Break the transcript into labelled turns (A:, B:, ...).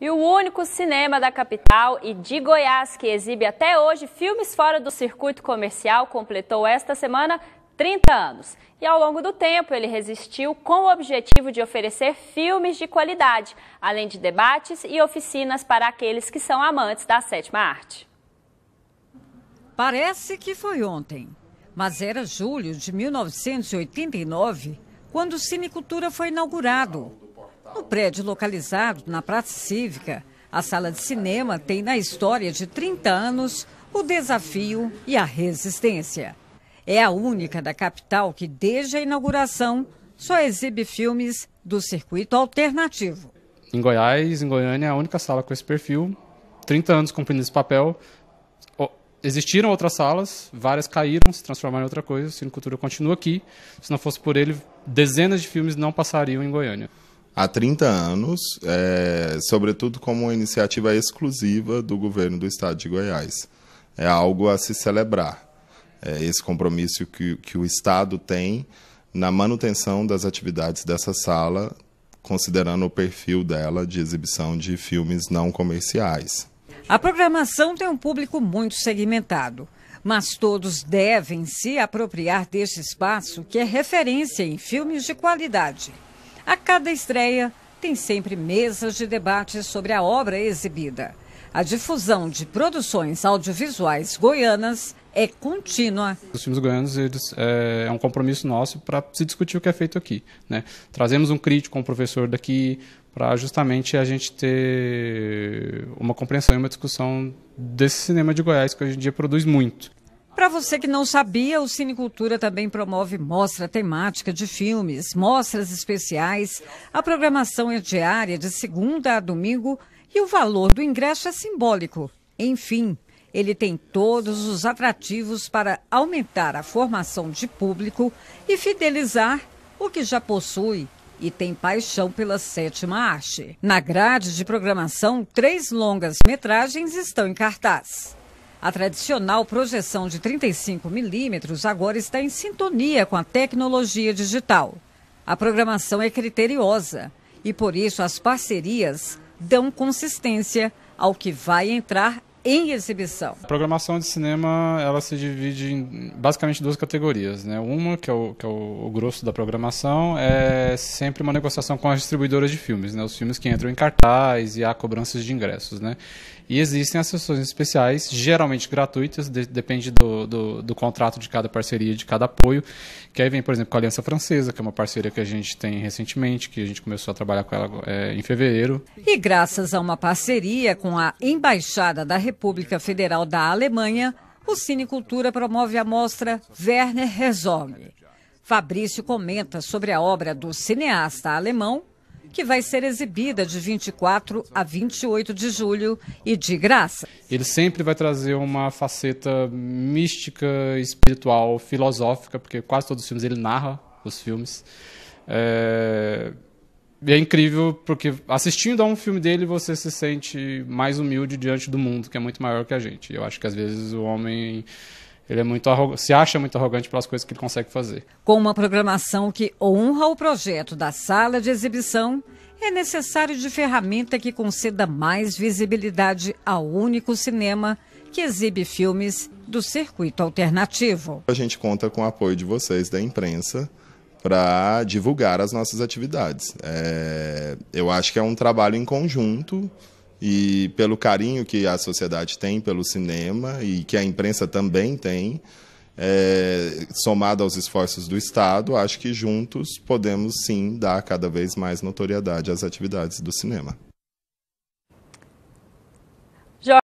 A: E o único cinema da capital e de Goiás que exibe até hoje filmes fora do circuito comercial completou esta semana 30 anos. E ao longo do tempo, ele resistiu com o objetivo de oferecer filmes de qualidade, além de debates e oficinas para aqueles que são amantes da sétima arte. Parece que foi ontem, mas era julho de 1989 quando o Cinecultura foi inaugurado no prédio localizado na Praça Cívica, a sala de cinema tem na história de 30 anos o desafio e a resistência. É a única da capital que, desde a inauguração, só exibe filmes do circuito alternativo.
B: Em Goiás, em Goiânia, é a única sala com esse perfil. 30 anos cumprindo esse papel. Existiram outras salas, várias caíram, se transformaram em outra coisa. O Cine Cultura continua aqui. Se não fosse por ele, dezenas de filmes não passariam em Goiânia
C: há 30 anos, é, sobretudo como uma iniciativa exclusiva do governo do estado de Goiás. É algo a se celebrar, é esse compromisso que, que o estado tem na manutenção das atividades dessa sala, considerando o perfil dela de exibição de filmes não comerciais.
A: A programação tem um público muito segmentado, mas todos devem se apropriar deste espaço que é referência em filmes de qualidade. A cada estreia, tem sempre mesas de debate sobre a obra exibida. A difusão de produções audiovisuais goianas é contínua.
B: Os filmes goianos eles, é, é um compromisso nosso para se discutir o que é feito aqui. Né? Trazemos um crítico, um professor daqui, para justamente a gente ter uma compreensão e uma discussão desse cinema de Goiás que hoje em dia produz muito.
A: Para você que não sabia, o Cinecultura também promove mostra temática de filmes, mostras especiais. A programação é diária, de segunda a domingo, e o valor do ingresso é simbólico. Enfim, ele tem todos os atrativos para aumentar a formação de público e fidelizar o que já possui e tem paixão pela sétima arte. Na grade de programação, três longas metragens estão em cartaz. A tradicional projeção de 35 milímetros agora está em sintonia com a tecnologia digital. A programação é criteriosa e, por isso, as parcerias dão consistência ao que vai entrar em exibição.
B: A programação de cinema ela se divide em basicamente duas categorias. Né? Uma, que é, o, que é o grosso da programação, é sempre uma negociação com as distribuidoras de filmes, né? os filmes que entram em cartaz e há cobranças de ingressos. Né? E existem as sessões especiais, geralmente gratuitas, de, depende do, do, do, contrato de cada parceria, de cada apoio, que aí vem, por exemplo, com a Aliança Francesa, que é uma parceria que a gente tem recentemente, que a gente começou a trabalhar com ela é, em fevereiro.
A: E graças a uma parceria com a Embaixada da República, República Federal da Alemanha, o Cine Cultura promove a mostra Werner Herzog. Fabrício comenta sobre a obra do cineasta alemão, que vai ser exibida de 24 a 28 de julho e de graça.
B: Ele sempre vai trazer uma faceta mística, espiritual, filosófica, porque quase todos os filmes ele narra os filmes. É e é incrível porque assistindo a um filme dele você se sente mais humilde diante do mundo que é muito maior que a gente. Eu acho que às vezes o homem ele é muito se acha muito arrogante pelas coisas que ele consegue fazer.
A: Com uma programação que honra o projeto da sala de exibição, é necessário de ferramenta que conceda mais visibilidade ao único cinema que exibe filmes do circuito alternativo.
C: A gente conta com o apoio de vocês da imprensa para divulgar as nossas atividades. É, eu acho que é um trabalho em conjunto e pelo carinho que a sociedade tem pelo cinema e que a imprensa também tem, é, somado aos esforços do Estado, acho que juntos podemos sim dar cada vez mais notoriedade às atividades do cinema.